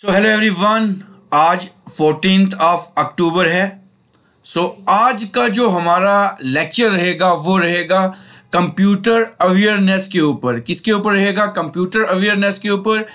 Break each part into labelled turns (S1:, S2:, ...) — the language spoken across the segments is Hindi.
S1: सो हेलो एवरीवन आज फोर्टीन ऑफ अक्टूबर है सो so, आज का जो हमारा लेक्चर रहेगा वो रहेगा कंप्यूटर अवेयरनेस के ऊपर किसके ऊपर रहेगा कंप्यूटर अवेयरनेस के ऊपर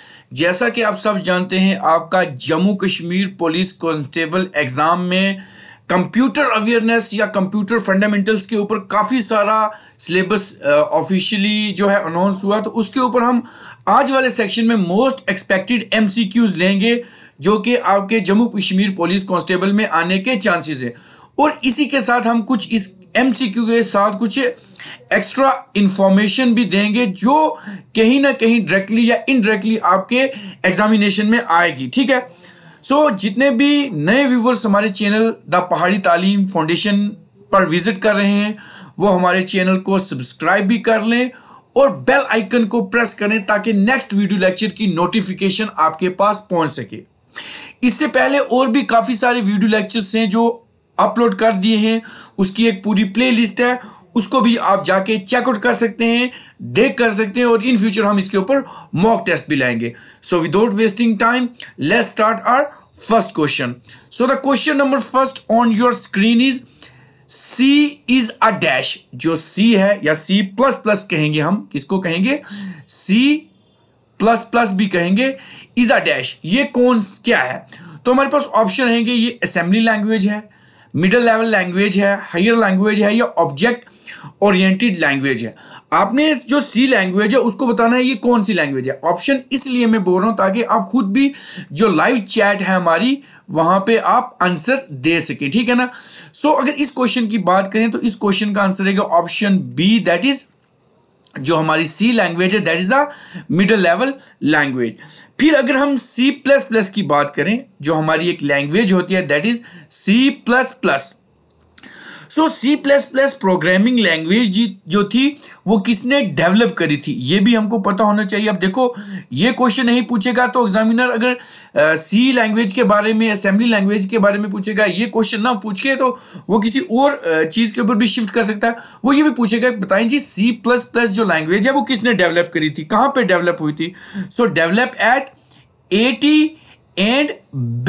S1: जैसा कि आप सब जानते हैं आपका Jammu Kashmir police constable exam में कंप्यूटर अवेयरनेस या कंप्यूटर फंडामेंटल्स के ऊपर काफ़ी सारा सिलेबस ऑफिशियली जो है अनाउंस हुआ तो उसके ऊपर हम आज वाले सेक्शन में मोस्ट एक्सपेक्टेड एमसीक्यूज लेंगे जो कि आपके जम्मू कश्मीर पुलिस कांस्टेबल में आने के चांसेस है और इसी के साथ हम कुछ इस एमसीक्यू के साथ कुछ एक्स्ट्रा इंफॉर्मेशन भी देंगे जो कहीं ना कहीं डायरेक्टली या इनडायरेक्टली आपके एग्जामिनेशन में आएगी ठीक है सो so, जितने भी नए व्यूवर्स हमारे चैनल द पहाड़ी तालीम फाउंडेशन पर विजिट कर रहे हैं वो हमारे चैनल को सब्सक्राइब भी कर लें और बेल आइकन को प्रेस करें ताकि नेक्स्ट वीडियो लेक्चर की नोटिफिकेशन आपके पास पहुंच सके इससे पहले और भी काफ़ी सारे वीडियो लेक्चर्स हैं जो अपलोड कर दिए हैं उसकी एक पूरी प्लेलिस्ट है उसको भी आप जाके चेकआउट कर सकते हैं देख कर सकते हैं और इन फ्यूचर हम इसके ऊपर मॉक टेस्ट भी लाएंगे so without wasting time let start our first question so the question number first on your screen is C is a dash जो C है या C प्लस प्लस कहेंगे हम किसको कहेंगे C प्लस प्लस भी कहेंगे इज अ डैश ये कौन क्या है तो हमारे पास ऑप्शन रहेंगे ये असेंबली लैंग्वेज है मिडल लेवल लैंग्वेज है हायर लैंग्वेज है या ऑब्जेक्ट ओरिएंटेड लैंग्वेज है आपने जो सी लैंग्वेज है उसको बताना है ये कौन सी लैंग्वेज है ऑप्शन इसलिए मैं बोल रहा हूं ताकि आप खुद भी जो लाइव चैट है हमारी वहां पे आप आंसर दे सके ठीक है ना सो so, अगर इस क्वेश्चन की बात करें तो इस क्वेश्चन का आंसर रहेगा ऑप्शन बी दैट इज जो हमारी सी लैंग्वेज है that is the middle level language फिर अगर हम सी प्लस प्लस की बात करें जो हमारी एक लैंग्वेज होती है that is C plus plus so C plus plus programming language जो थी वो किसने डेवलप करी थी ये भी हमको पता होना चाहिए अब देखो ये क्वेश्चन नहीं पूछेगा तो एग्जामिनर अगर सी लैंग्वेज के बारे में असेंबली लैंग्वेज के बारे में पूछेगा ये क्वेश्चन ना पूछ के तो वो किसी और चीज़ के ऊपर भी शिफ्ट कर सकता है वो ये भी पूछेगा बताए जी सी प्लस प्लस जो लैंग्वेज है वो किसने डेवलप करी थी कहाँ पर डेवलप हुई थी so develop at AT and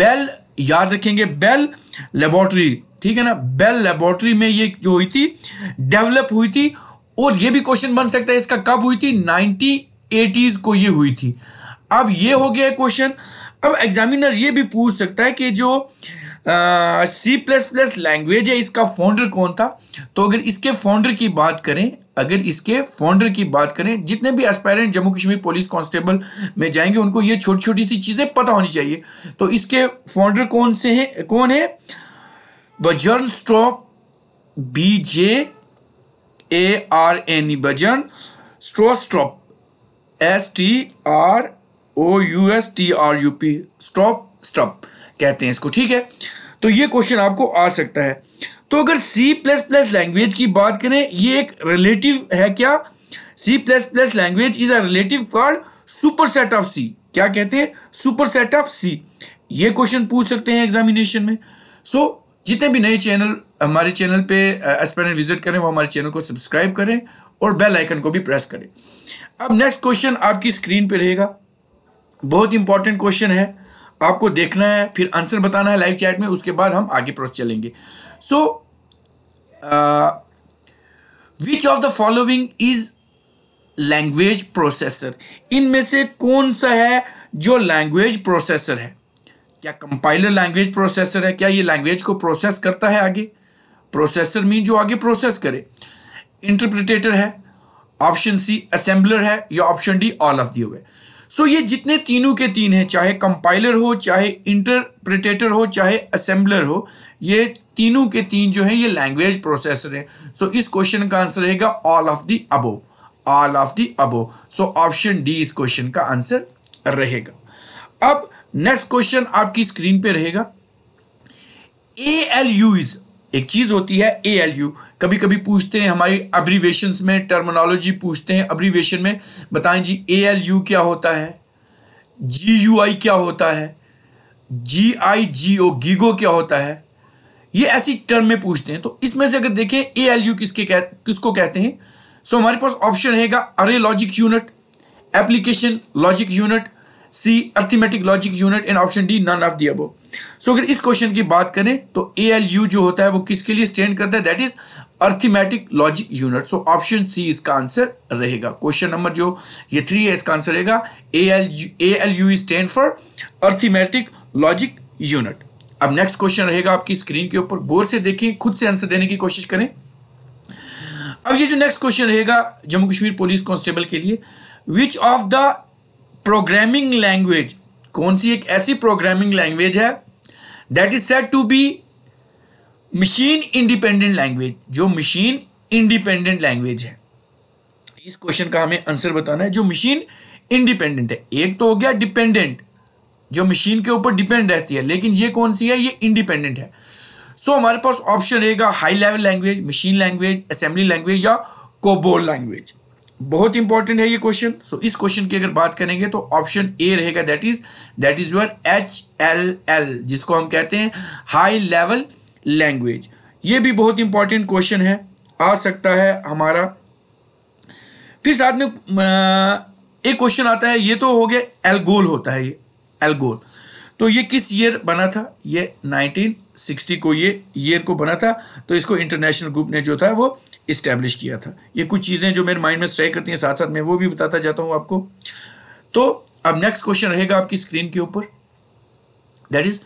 S1: Bell याद रखेंगे बेल लेबोरेटरी ठीक है ना बेल लेबोरेटरी में ये जो हुई थी डेवलप हुई थी और ये भी क्वेश्चन बन सकता है इसका कब हुई थी नाइनटीन एटीज को ये हुई थी अब ये हो गया है क्वेश्चन अब एग्जामिनर ये भी पूछ सकता है कि जो सी प्लस प्लस लैंग्वेज है इसका फाउंडर कौन था तो अगर इसके फाउंडर की बात करें अगर इसके फाउंडर की बात करें जितने भी aspirant Jammu Kashmir police constable में जाएंगे उनको ये छोटी छोटी सी चीज़ें पता होनी चाहिए तो इसके फाउंडर कौन से हैं कौन है बजर्न स्टॉप B J A R N E Bjarne Stroustrup S T R O U S T R U P Stroustrup कहते हैं इसको ठीक है तो ये क्वेश्चन आपको आ सकता है तो अगर सी प्लस प्लस लैंग्वेज की बात करें ये एक रिलेटिव है क्या C plus plus language is a relative called super set of C क्या कहते हैं सुपर सेट ऑफ सी ये क्वेश्चन पूछ सकते हैं एग्जामिनेशन में सो so, जितने भी नए चैनल हमारे चैनल पे एस्पेरेंट विजिट करें वो हमारे चैनल को सब्सक्राइब करें और बेल आइकन को भी प्रेस करें अब नेक्स्ट क्वेश्चन आपकी स्क्रीन पे रहेगा बहुत इंपॉर्टेंट क्वेश्चन है आपको देखना है फिर आंसर बताना है लाइव चैट में उसके बाद हम आगे प्रोसेस चलेंगे so which of the following is language processor इनमें से कौन सा है जो लैंग्वेज प्रोसेसर है क्या कंपाइलर लैंग्वेज प्रोसेसर है क्या ये लैंग्वेज को प्रोसेस करता है आगे प्रोसेसर मीन जो आगे प्रोसेस करे इंटरप्रिटेटर है ऑप्शन सी असेंबलर है या ऑप्शन डी ऑल ऑफ दिए हुए सो ये जितने तीनों के तीन हैं चाहे कंपाइलर हो चाहे इंटरप्रिटेटर हो चाहे असेंबलर हो ये तीनों के तीन जो हैं ये लैंग्वेज प्रोसेसर हैं सो so, इस क्वेश्चन का आंसर रहेगा all of the above all of the above so option D इस क्वेश्चन का आंसर रहेगा अब नेक्स्ट क्वेश्चन आपकी स्क्रीन पे रहेगा ए एल यूज एक चीज होती है ए एल यू कभी कभी पूछते हैं हमारी अब्रीवेशन में टर्मिनोलॉजी पूछते हैं अब्रीवेशन में बताएं जी ए एल यू क्या होता है जी यू आई क्या होता है जी आई जी ओ गीगो क्या होता है ये ऐसी टर्म में पूछते हैं तो इसमें से अगर देखें ए एल यू किसके कह, किसको कहते हैं सो हमारे पास ऑप्शन रहेगा array logic unit application logic unit C arithmetic logic unit and option D none of the so अगर इस क्वेश्चन की बात करें तो ए एल यू जो होता है वो किसके लिए स्टैंड करता है that is arithmetic logic unit so option C इसका आंसर रहेगा क्वेश्चन नंबर जो ये थ्री है इसका आंसर रहेगा A L A L U stand for arithmetic logic unit अब नेक्स्ट क्वेश्चन रहेगा आपकी स्क्रीन के ऊपर गौर से देखें खुद से आंसर देने की कोशिश करें अब ये जो नेक्स्ट क्वेश्चन रहेगा जम्मू कश्मीर पुलिस कांस्टेबल के लिए which of the programming language कौन सी एक ऐसी प्रोग्रामिंग लैंग्वेज है that is set to be machine independent language जो मशीन इंडिपेंडेंट लैंग्वेज है इस क्वेश्चन का हमें आंसर बताना है जो मशीन इंडिपेंडेंट है एक तो हो गया डिपेंडेंट जो मशीन के ऊपर डिपेंड रहती है लेकिन ये कौन सी है ये इंडिपेंडेंट है सो so, हमारे पास ऑप्शन रहेगा high level language machine language assembly language या कोबोल लैंग्वेज बहुत इंपॉर्टेंट है ये क्वेश्चन सो so, इस क्वेश्चन की अगर बात करेंगे तो ऑप्शन ए रहेगा that is that is your H L L जिसको हम कहते हैं हाई लेवल लैंग्वेज ये भी बहुत इंपॉर्टेंट क्वेश्चन है आ सकता है हमारा फिर साथ में एक क्वेश्चन आता है ये तो हो गया एलगोल होता है ये एलगोल तो ये किस ईयर बना था ये नाइनटीन सिक्सटी को ये ईयर को बना था तो इसको इंटरनेशनल ग्रुप ने जो था वो इस्टेब्लिश किया था ये कुछ चीज़ें जो मेरे माइंड में स्ट्राइक करती हैं साथ साथ मैं वो भी बताता जाता हूँ आपको तो अब नेक्स्ट क्वेश्चन रहेगा आपकी स्क्रीन के ऊपर that is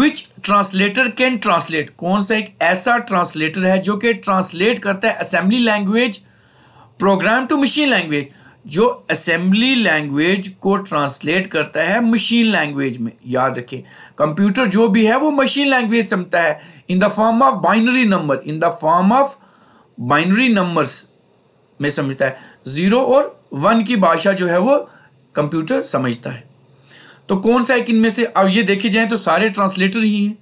S1: which translator can translate कौन सा एक ऐसा ट्रांसलेटर है जो कि ट्रांसलेट करता है assembly language program to machine language जो असेंबली लैंग्वेज को ट्रांसलेट करता है मशीन लैंग्वेज में याद रखें कंप्यूटर जो भी है वो मशीन लैंग्वेज समझता है in the form of binary number in the form of binary numbers में समझता है ज़ीरो और वन की भाषा जो है वो कंप्यूटर समझता है तो कौन सा एक इनमें से अब ये देखे जाए तो सारे ट्रांसलेटर ही हैं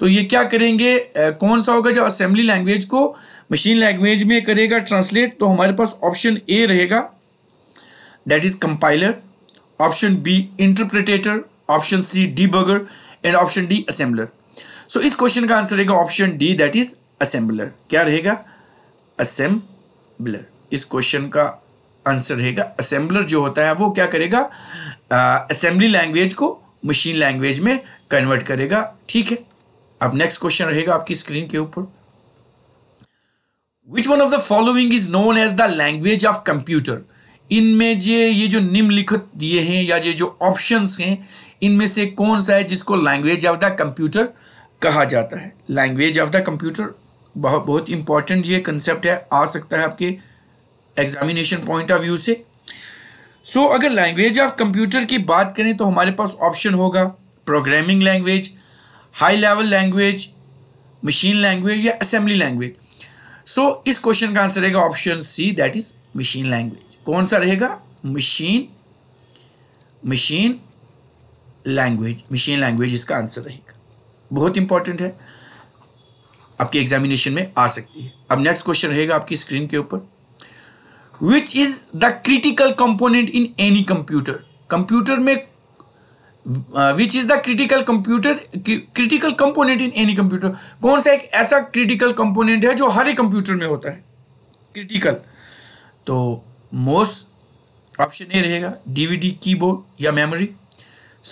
S1: तो ये क्या करेंगे कौन सा होगा जो असेंबली लैंग्वेज को मशीन लैंग्वेज में करेगा ट्रांसलेट तो हमारे पास ऑप्शन ए रहेगा that is compiler option b interpreter option c debugger and option D assembler so इस क्वेश्चन का आंसर रहेगा option D that is assembler क्या रहेगा असेंबलर इस क्वेश्चन का आंसर रहेगा असेंबलर जो होता है वो क्या करेगा असेंबली लैंग्वेज को मशीन लैंग्वेज में कन्वर्ट करेगा ठीक है अब नेक्स्ट क्वेश्चन रहेगा आपकी स्क्रीन के ऊपर which one of the following is known as the language of computer इनमें जे ये जो निम्नलिखित दिए हैं या ये जो ऑप्शंस हैं इनमें से कौन सा है जिसको लैंग्वेज ऑफ द कंप्यूटर कहा जाता है लैंग्वेज ऑफ द कंप्यूटर बहुत बहुत इंपॉर्टेंट ये कंसेप्ट है आ सकता है आपके एग्जामिनेशन पॉइंट ऑफ व्यू से सो so, अगर लैंग्वेज ऑफ कंप्यूटर की बात करें तो हमारे पास ऑप्शन होगा programming language high level language machine language या असेंबली लैंग्वेज सो इस क्वेश्चन का आंसर रहेगा option C that is machine language कौन सा रहेगा machine machine language machine language इसका आंसर रहेगा बहुत इंपॉर्टेंट है आपके एग्जामिनेशन में आ सकती है अब नेक्स्ट क्वेश्चन रहेगा आपकी स्क्रीन के ऊपर which is the critical component in any computer computer में which is the critical computer critical component in any computer कौन सा एक ऐसा क्रिटिकल कंपोनेंट है जो हर एक कंप्यूटर में होता है क्रिटिकल तो मोस ऑप्शन ए रहेगा डीवीडी कीबोर्ड या मेमोरी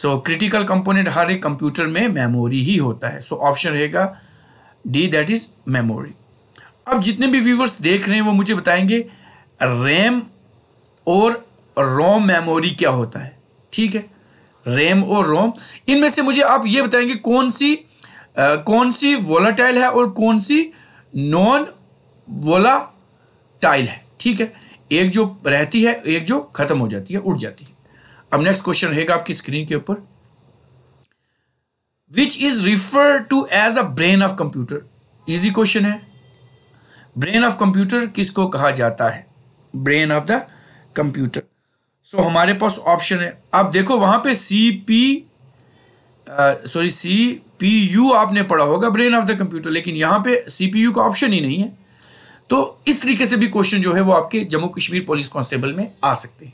S1: सो क्रिटिकल कंपोनेंट हर एक कंप्यूटर में मेमोरी ही होता है सो so, ऑप्शन रहेगा डी दैट इज मेमोरी अब जितने भी व्यूवर्स देख रहे हैं वो मुझे बताएंगे रैम और रोम मेमोरी क्या होता है ठीक है रैम और रोम इनमें से मुझे आप ये बताएंगे कौन सी आ, कौन सी वोलाटाइल है और कौन सी नॉन वोला टाइल है ठीक है एक जो रहती है एक जो खत्म हो जाती है उठ जाती है अब नेक्स्ट क्वेश्चन रहेगा आपकी स्क्रीन के ऊपर which is refer to as a brain of computer easy question है ब्रेन ऑफ कंप्यूटर किसको कहा जाता है brain of the computer so हमारे पास ऑप्शन है आप देखो वहां पे C P sorry C P U आपने पढ़ा होगा ब्रेन ऑफ द कंप्यूटर लेकिन यहां पे सी पी यू का ऑप्शन ही नहीं है तो इस तरीके से भी क्वेश्चन जो है वो आपके जम्मू कश्मीर पुलिस कांस्टेबल में आ सकते हैं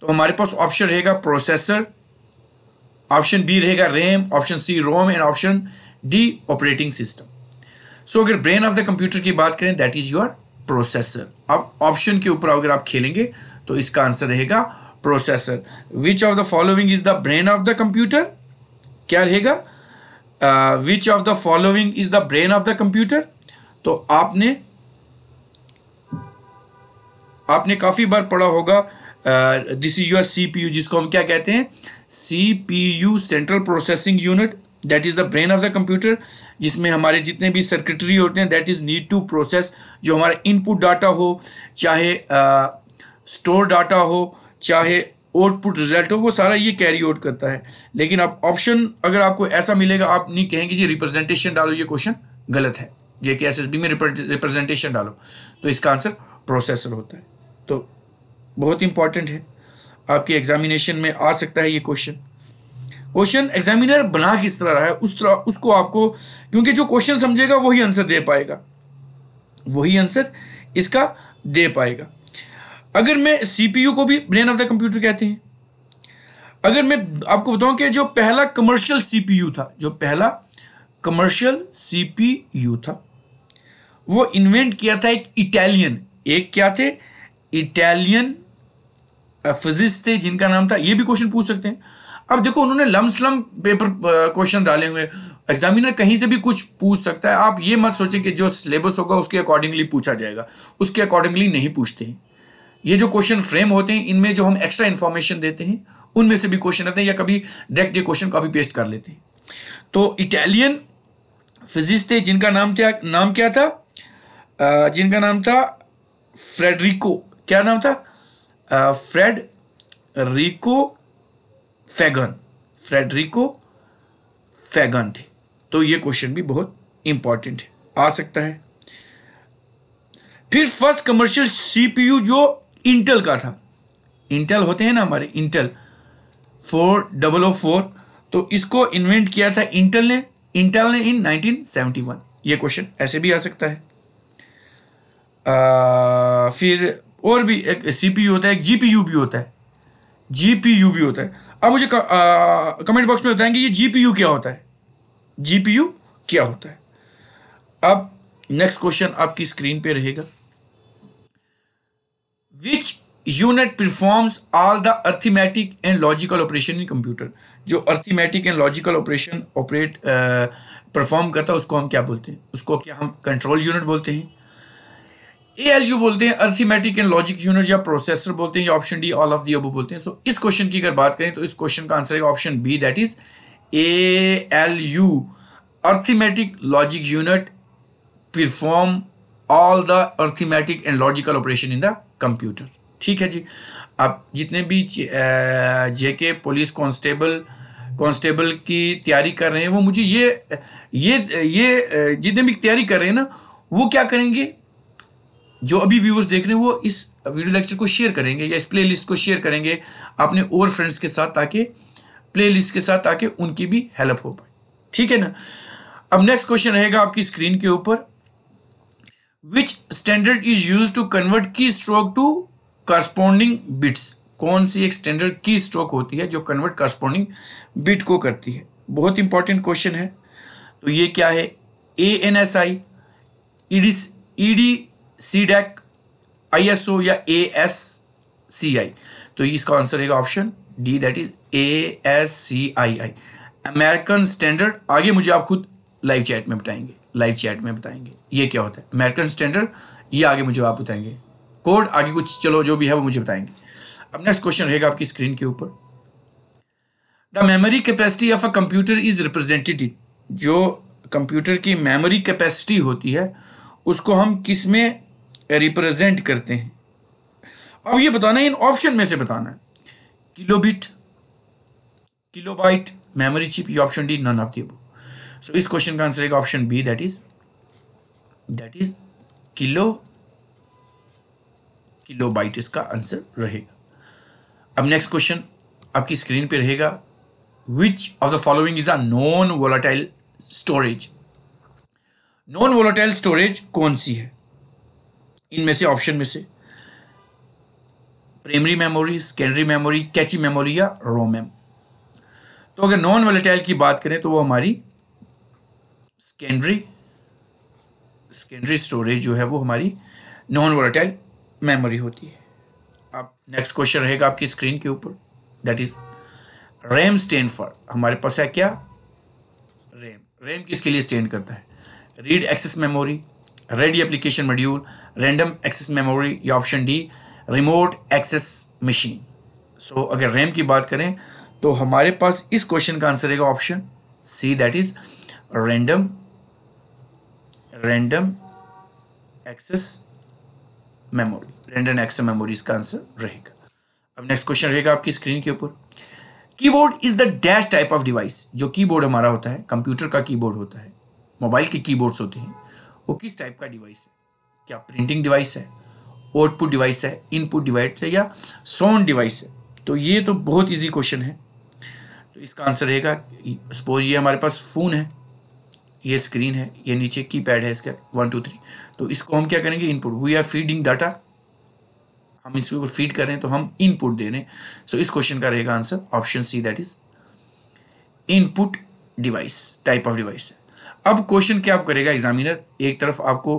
S1: तो हमारे पास ऑप्शन रहेगा प्रोसेसर ऑप्शन बी रहेगा RAM option C ROM and option D operating system so अगर ब्रेन ऑफ द कंप्यूटर की बात करें दैट इज योर प्रोसेसर अब ऑप्शन के ऊपर अगर आप खेलेंगे तो इसका आंसर रहेगा processor which of the following is the brain of the computer क्या रहेगा which of the following is the brain of the computer तो आपने आपने काफ़ी बार पढ़ा होगा this is your C P U जिसको हम क्या कहते हैं C P U central processing unit that is the brain of the computer जिसमें हमारे जितने भी सर्किटरी होते हैं that is need to process जो हमारा इनपुट डाटा हो चाहे स्टोर uh, डाटा हो चाहे आउटपुट रिजल्ट हो वो सारा ये कैरी आउट करता है लेकिन आप ऑप्शन अगर आपको ऐसा मिलेगा आप नहीं कहेंगे जी रिप्रेजेंटेशन डालो ये क्वेश्चन गलत है जेके एस एस बी में रिप्रेजेंटेशन डालो तो इसका आंसर प्रोसेसर होता है तो बहुत इंपॉर्टेंट है आपके एग्जामिनेशन में आ सकता है ये क्वेश्चन क्वेश्चन एग्जामिनर बना किस तरह रहा है उस तरह उसको आपको क्योंकि जो क्वेश्चन समझेगा वही आंसर दे पाएगा वही आंसर इसका दे पाएगा अगर मैं सीपीयू को भी ब्रेन ऑफ द कंप्यूटर कहते हैं अगर मैं आपको बताऊं कि जो पहला कमर्शियल सीपीयू था जो पहला कमर्शियल सीपीयू था वो इन्वेंट किया था एक इटालियन एक क्या थे इटालियन फिजिस्ट थे जिनका नाम था ये भी क्वेश्चन पूछ सकते हैं अब देखो उन्होंने लम पेपर क्वेश्चन डाले हुए एग्जामिनर कहीं से भी कुछ पूछ सकता है आप ये मत सोचें कि जो सिलेबस होगा उसके अकॉर्डिंगली पूछा जाएगा उसके अकॉर्डिंगली नहीं पूछते हैं ये जो क्वेश्चन फ्रेम होते हैं इनमें जो हम एक्स्ट्रा इन्फॉर्मेशन देते हैं उनमें से भी क्वेश्चन आते हैं या कभी डायरेक्ट ये क्वेश्चन कॉपी पेस्ट कर लेते हैं तो इटालियन फिजिस्ट थे जिनका नाम क्या नाम क्या था जिनका नाम था फ्रेडरिको क्या नाम था फ्रेड रिको फैगन रिको फैगन थे तो ये क्वेश्चन भी बहुत इंपॉर्टेंट है आ सकता है फिर फर्स्ट कमर्शियल सीपीयू जो इंटेल का था इंटेल होते हैं ना हमारे Intel four double O four तो इसको इन्वेंट किया था इंटेल ने इंटेल ने इन 1971 ये क्वेश्चन ऐसे भी आ सकता है आ, फिर और भी एक सीपीयू होता है एक जीपीयू भी होता है जीपीयू भी होता है अब मुझे कमेंट बॉक्स में बताएंगे ये जीपीयू क्या होता है जीपीयू क्या होता है अब नेक्स्ट क्वेश्चन आपकी स्क्रीन पे रहेगा which unit performs all the arithmetic and logical operation in computer जो arithmetic and logical operation operate perform करता है उसको हम क्या बोलते हैं उसको क्या हम कंट्रोल यूनिट बोलते हैं यू बोलते हैं अर्थीमेटिक एंड लॉजिक यूनिट या प्रोसेसर बोलते हैं या option D all of the above बोलते हैं सो so, इस क्वेश्चन की अगर बात करें तो इस क्वेश्चन का आंसर है option B that is A L U arithmetic logic unit perform all the arithmetic and logical operation in the computer ठीक है जी अब जितने भी जेके पुलिस कांस्टेबल कांस्टेबल की तैयारी कर रहे हैं वो मुझे ये ये ये जितने भी तैयारी कर रहे हैं ना वो क्या करेंगे जो अभी व्यूवर्स देख रहे हैं वो इस वीडियो लेक्चर को शेयर करेंगे या इस प्लेलिस्ट को शेयर करेंगे अपने और फ्रेंड्स के साथ ताकि प्लेलिस्ट के साथ ताकि उनकी भी हेल्प हो पाए ठीक है ना अब नेक्स्ट क्वेश्चन रहेगा आपकी स्क्रीन के ऊपर which standard is use to convert keystroke to corresponding bits कौन सी एक स्टैंडर्ड की स्ट्रोक होती है जो कन्वर्ट करस्पॉन्डिंग बिट को करती है बहुत इंपॉर्टेंट क्वेश्चन है तो ये क्या है A N S I E D C dec I S O या ए एस सी आई तो इसका आंसर रहेगा option D that is A S C I I American standard आगे मुझे आप खुद लाइव चैट में बताएंगे लाइव चैट में बताएंगे ये क्या होता है अमेरिकन स्टैंडर्ड ये आगे मुझे आप बताएंगे कोड आगे कुछ चलो जो भी है वो मुझे बताएंगे अब नेक्स्ट क्वेश्चन रहेगा आपकी स्क्रीन के ऊपर the memory capacity of a computer is represented जो कंप्यूटर की मेमोरी कैपेसिटी होती है उसको हम किस में रिप्रेजेंट करते हैं अब ये बताना है इन ऑप्शन में से बताना है किलोबिट किलोबाइट मेमोरी चिप ये option D none of the so इस क्वेश्चन का आंसर है option B that is that is kilo kilobyte इसका आंसर रहेगा अब नेक्स्ट क्वेश्चन आपकी स्क्रीन पे रहेगा which of the following is a non volatile storage non volatile storage कौन सी है इनमें से ऑप्शन में से primary memory secondary memory cache memory या रोम मेम तो अगर नॉन वेलेटाइल की बात करें तो वो हमारी सेकेंडरी सेकेंडरी स्टोरेज जो है वो हमारी नॉन वोलेटाइल मेमोरी होती है अब नेक्स्ट क्वेश्चन रहेगा आपकी स्क्रीन के ऊपर that is RAM stand for हमारे पास है क्या रैम रैम किसके लिए स्टैंड करता है read access memory ready application module random access memory या option D remote access machine so अगर रैम की बात करें तो हमारे पास इस क्वेश्चन का आंसर रहेगा option C that is random random access memory random access memory इसका आंसर रहेगा अब नेक्स्ट क्वेश्चन रहेगा आपकी स्क्रीन के ऊपर keyboard is the dash type of device जो कीबोर्ड हमारा होता है कंप्यूटर का कीबोर्ड होता है मोबाइल के कीबोर्ड्स होते हैं वो किस टाइप का डिवाइस है क्या प्रिंटिंग डिवाइस है आउटपुट डिवाइस है इनपुट डिवाइस है या साउंड डिवाइस है तो ये तो बहुत इजी क्वेश्चन है तो इसका आंसर रहेगा सपोज ये हमारे पास फ़ोन है ये स्क्रीन है ये नीचे की पैड है इसका वन टू थ्री तो इसको हम क्या करेंगे input we are feeding data हम इसके ऊपर फीड कर रहे हैं तो हम इनपुट दे रहे हैं सो इस क्वेश्चन का रहेगा answer option C that is input device type of device अब क्वेश्चन क्या आप करेगा एग्जामिनर एक तरफ आपको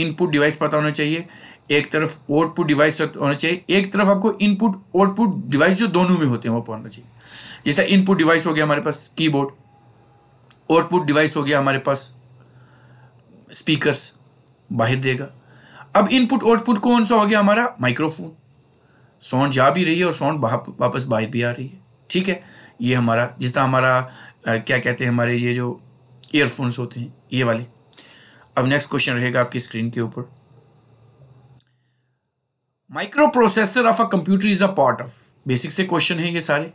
S1: इनपुट डिवाइस पता होना चाहिए एक तरफ आउटपुट डिवाइस होना चाहिए एक तरफ आपको इनपुट आउटपुट डिवाइस जो दोनों में होते हैं वो पहुंचना चाहिए जिस तरह इनपुट डिवाइस हो गया हमारे पास कीबोर्ड आउटपुट डिवाइस हो गया हमारे पास स्पीकर्स बाहर देगा अब इनपुट आउटपुट कौन सा हो गया हमारा माइक्रोफोन साउंड जा भी रही है और साउंड वापस बाहर भी आ रही है ठीक है ये हमारा जितना हमारा आ, क्या कहते हैं हमारे ये जो ईयरफोन्स होते हैं ये वाले अब नेक्स्ट क्वेश्चन रहेगा आपकी स्क्रीन के ऊपर micro processor of a computer is a part of basic से क्वेश्चन है ये सारे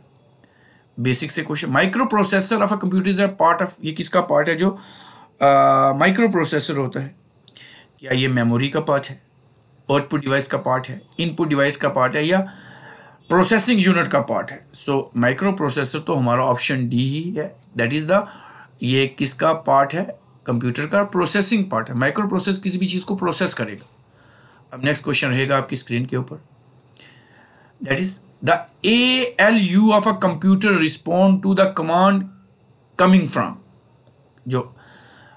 S1: बेसिक से question micro processor of a computer is a part of ये किसका पार्ट है जो माइक्रो प्रोसेसर होता है क्या ये मेमोरी का पार्ट है आउटपुट डिवाइस का पार्ट है इनपुट डिवाइस का पार्ट है या प्रोसेसिंग यूनिट का पार्ट है सो माइक्रो प्रोसेसर तो हमारा ऑप्शन डी ही है दैट इज़ द ये किसका पार्ट है कंप्यूटर का प्रोसेसिंग पार्ट है माइक्रो प्रोसेस किसी भी चीज़ को प्रोसेस करेगा अब नेक्स्ट क्वेश्चन रहेगा आपकी स्क्रीन के ऊपर that is the A L U of a computer respond to the command coming from जो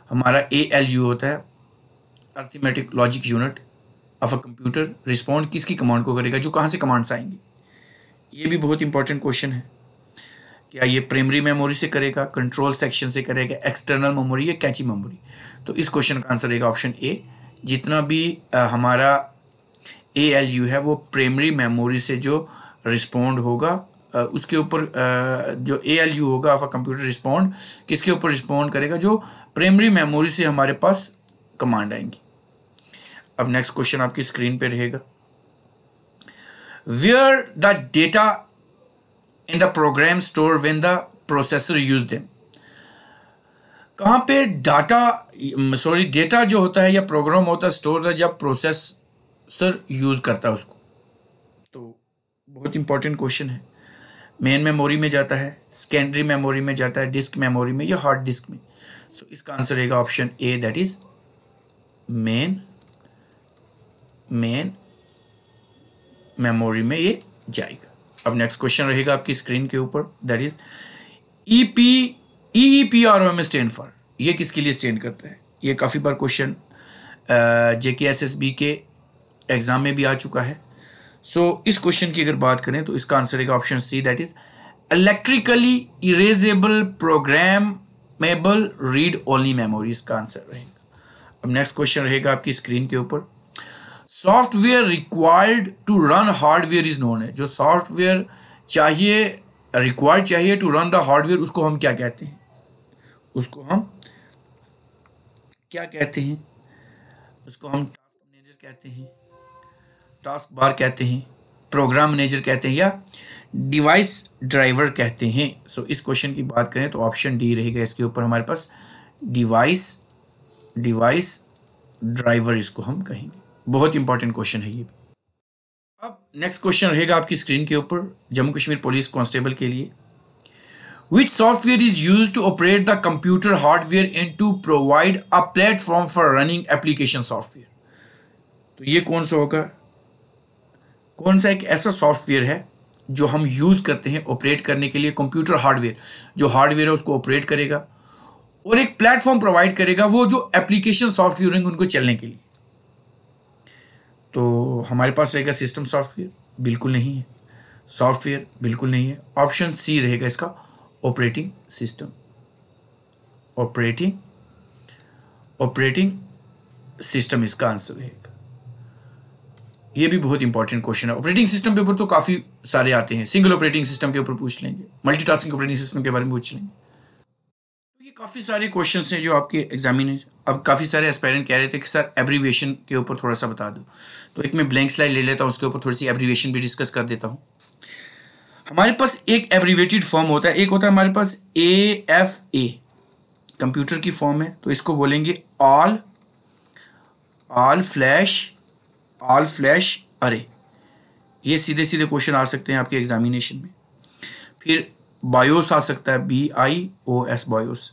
S1: हमारा ए एल यू होता है arithmetic logic unit of a computer respond किसकी कमांड को करेगा जो कहाँ से कमांड्स आएंगे ये भी बहुत इंपॉर्टेंट क्वेश्चन है क्या ये प्राइमरी मेमोरी से करेगा कंट्रोल सेक्शन से करेगा एक्सटर्नल मेमोरी या कैची मेमोरी तो इस क्वेश्चन का आंसर रहेगा ऑप्शन ए जितना भी आ, हमारा ए एल यू है वो प्राइमरी मेमोरी से जो रिस्पोंड होगा आ, उसके ऊपर जो ए एल यू होगा ऑफ अ कंप्यूटर रिस्पोंड किसके ऊपर रिस्पोंड करेगा जो प्राइमरी मेमोरी से हमारे पास कमांड आएंगी अब नेक्स्ट क्वेश्चन आपकी स्क्रीन पे रहेगा where the data in the program store when the processor use them कहाँ पे डाटा सॉरी डेटा जो होता है या प्रोग्राम होता है स्टोर होता जब प्रोसेसर यूज़ करता है उसको तो बहुत इंपॉर्टेंट क्वेश्चन है मेन मेमोरी में जाता है सेकेंडरी मेमोरी में जाता है डिस्क मेमोरी में या हार्ड डिस्क में सो so, इसका आंसर रहेगा option A that is main main memory में ये जाएगा अब नेक्स्ट क्वेश्चन रहेगा आपकी स्क्रीन के ऊपर that is E P E P R O M stand for ये किसके लिए स्टैंड करता है ये काफ़ी बार question J K S S B के एग्ज़ाम में भी आ चुका है सो so, इस क्वेश्चन की अगर बात करें तो इसका आंसर है option C that is electrically erasable programmable read only memory इसका आंसर रहेगा अब नेक्स्ट क्वेश्चन रहेगा आपकी स्क्रीन के ऊपर software required to run hardware is known है जो सॉफ्टवेयर चाहिए रिक्वायर्ड चाहिए टू रन द हार्डवेयर उसको हम क्या कहते हैं उसको हम क्या कहते हैं उसको हम टास्क मैनेजर कहते हैं टास्क बार कहते हैं प्रोग्राम मैनेजर कहते हैं या डिवाइस ड्राइवर कहते हैं सो so, इस क्वेश्चन की बात करें तो ऑप्शन डी रहेगा इसके ऊपर हमारे पास डिवाइस डिवाइस ड्राइवर इसको हम कहेंगे बहुत इंपॉर्टेंट क्वेश्चन है ये अब नेक्स्ट क्वेश्चन रहेगा आपकी स्क्रीन के ऊपर जम्मू कश्मीर पुलिस कांस्टेबल के लिए which software is use to operate the computer hardware and to provide a platform for running application software तो ये कौन सा होगा कौन सा एक ऐसा सॉफ्टवेयर है जो हम यूज़ करते हैं ऑपरेट करने के लिए कंप्यूटर हार्डवेयर जो हार्डवेयर है उसको ऑपरेट करेगा और एक प्लेटफॉर्म प्रोवाइड करेगा वो जो एप्लीकेशन सॉफ्टवेयर होंगे उनको चलने के लिए तो हमारे पास रहेगा सिस्टम सॉफ्टवेयर बिल्कुल नहीं है सॉफ्टवेयर बिल्कुल नहीं है ऑप्शन सी रहेगा इसका operating system operating operating system इसका आंसर रहेगा ये भी बहुत इंपॉर्टेंट क्वेश्चन है ऑपरेटिंग सिस्टम के ऊपर तो काफ़ी सारे आते हैं सिंगल ऑपरेटिंग सिस्टम के ऊपर पूछ लेंगे मल्टीटास्किंग ऑपरेटिंग सिस्टम के बारे में पूछ लेंगे तो ये काफ़ी सारे क्वेश्चन हैं जो आपके एग्जामिनेशन अब काफ़ी सारे एक्सपेरेंट कह रहे थे कि सर एब्रीविएशन के ऊपर थोड़ा सा बता दो तो एक मैं ब्लैंक स्लाइड ले लेता हूँ उसके ऊपर थोड़ी सी एब्रीवेशन भी डिस्कस कर देता हूँ हमारे पास एक एब्रीवेटेड फॉर्म होता है एक होता है हमारे पास ए एफ ए कंप्यूटर की फॉर्म है तो इसको बोलेंगे all all flash all flash अरे ये सीधे सीधे क्वेश्चन आ सकते हैं आपके एग्जामिनेशन में फिर बायोस आ सकता है B I O S BIOS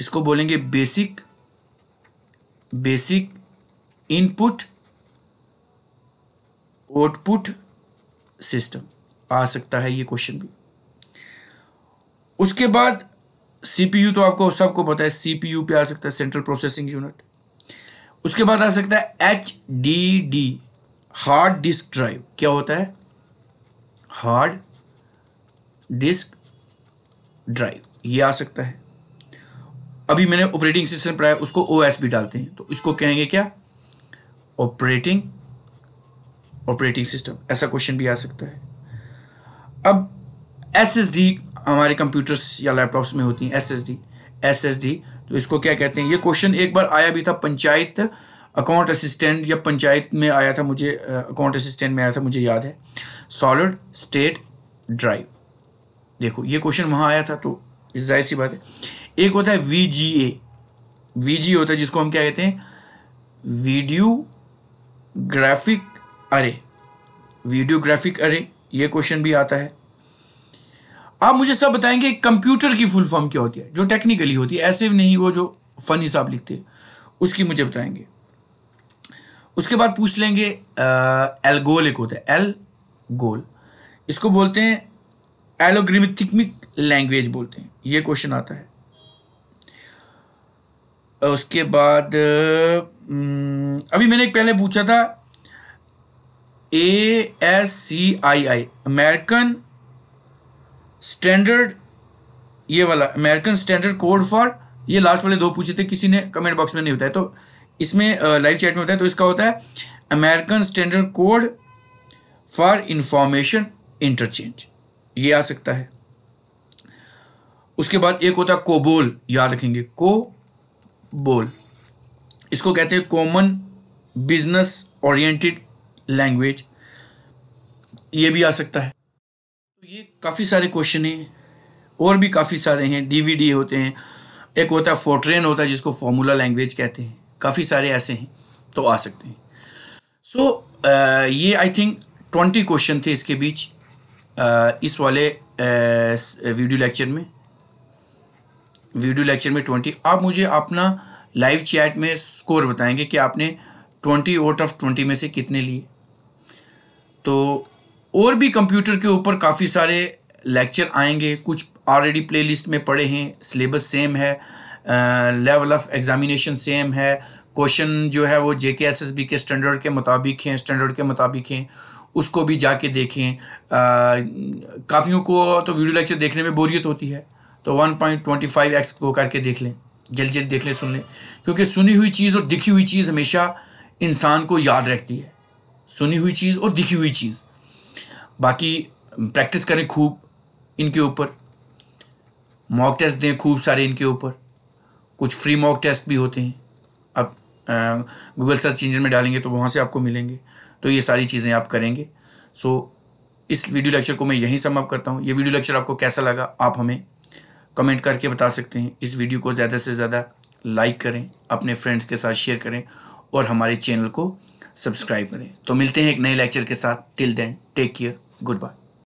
S1: इसको बोलेंगे basic basic input output system आ सकता है ये क्वेश्चन भी उसके बाद सीपीयू तो आपको सबको पता है सीपीयू पे आ सकता है सेंट्रल प्रोसेसिंग यूनिट उसके बाद आ सकता है H D D hard disk drive क्या होता है हार्ड डिस्क ड्राइव ये आ सकता है अभी मैंने ऑपरेटिंग सिस्टम पढ़ाया उसको ओ एस भी डालते हैं तो इसको कहेंगे क्या ऑपरेटिंग ऑपरेटिंग सिस्टम ऐसा क्वेश्चन भी आ सकता है अब एस एस डी हमारे कंप्यूटर्स या लैपटॉप्स में होती हैं S S D D S S तो इसको क्या कहते हैं ये क्वेश्चन एक बार आया भी था पंचायत अकाउंट असिस्टेंट या पंचायत में आया था मुझे अकाउंट असिस्टेंट में आया था मुझे याद है सॉलिड स्टेट ड्राइव देखो ये क्वेश्चन वहाँ आया था तो जाहिर सी बात है एक होता है वी जी ए वी जी होता है जिसको हम क्या कहते हैं वीडियो ग्राफिक अरे वीडियोग्राफिक अरे ये क्वेश्चन भी आता है आप मुझे सब बताएंगे कंप्यूटर की फुल फॉर्म क्या होती है जो टेक्निकली होती है ऐसे नहीं वो जो फन हिसाब लिखते हैं उसकी मुझे बताएंगे उसके बाद पूछ लेंगे एलगोल एक होता है एल गोल इसको बोलते हैं एलोग्रिमिथिकमिक लैंग्वेज बोलते हैं ये क्वेश्चन आता है उसके बाद हम्म, अभी मैंने पहले पूछा था A S C I I American standard ये वाला अमेरिकन स्टैंडर्ड कोड फॉर ये लास्ट वाले दो पूछे थे किसी ने कमेंट बॉक्स में नहीं बताया तो इसमें लाइव चैट में होता है तो इसका होता है American standard code for information interchange ये आ सकता है उसके बाद एक होता है कोबोल याद रखेंगे को बोल इसको कहते हैं कॉमन बिजनेस ओरिएंटेड लैंग्वेज ये भी आ सकता है तो ये काफ़ी सारे क्वेश्चन हैं और भी काफ़ी सारे हैं डीवीडी होते हैं एक होता है फोर्ट्रेन होता है जिसको फॉर्मूला लैंग्वेज कहते हैं काफ़ी सारे ऐसे हैं तो आ सकते हैं सो so, ये आई थिंक ट्वेंटी क्वेश्चन थे इसके बीच इस वाले वीडियो लेक्चर में वीडियो लेक्चर में ट्वेंटी आप मुझे अपना लाइव चैट में स्कोर बताएंगे कि आपने ट्वेंटी आउट ऑफ ट्वेंटी में से कितने लिए तो और भी कंप्यूटर के ऊपर काफ़ी सारे लेक्चर आएंगे कुछ ऑलरेडी प्लेलिस्ट में पड़े हैं सिलेबस सेम है लेवल ऑफ एग्जामिनेशन सेम है क्वेश्चन जो है वो J K S S B के स्टैंडर्ड के मुताबिक हैं स्टैंडर्ड के मुताबिक हैं उसको भी जाके देखें काफ़ियों को तो वीडियो लेक्चर देखने में बोरियत होती है तो 1.25 एक्स को करके देख लें जल्दी जल्दी देख लें सुन लें क्योंकि सुनी हुई चीज़ और दिखी हुई चीज़ हमेशा इंसान को याद रखती है सुनी हुई चीज़ और दिखी हुई चीज़ बाकी प्रैक्टिस करें खूब इनके ऊपर मॉक टेस्ट दें खूब सारे इनके ऊपर कुछ फ्री मॉक टेस्ट भी होते हैं आप गूगल सर्च इंजन में डालेंगे तो वहाँ से आपको मिलेंगे तो ये सारी चीज़ें आप करेंगे सो so, इस वीडियो लेक्चर को मैं यहीं समाप्त करता हूँ ये वीडियो लेक्चर आपको कैसा लगा आप हमें कमेंट करके बता सकते हैं इस वीडियो को ज़्यादा से ज़्यादा लाइक करें अपने फ्रेंड्स के साथ शेयर करें और हमारे चैनल को सब्सक्राइब करें तो मिलते हैं एक नए लेक्चर के साथ till then take care good bye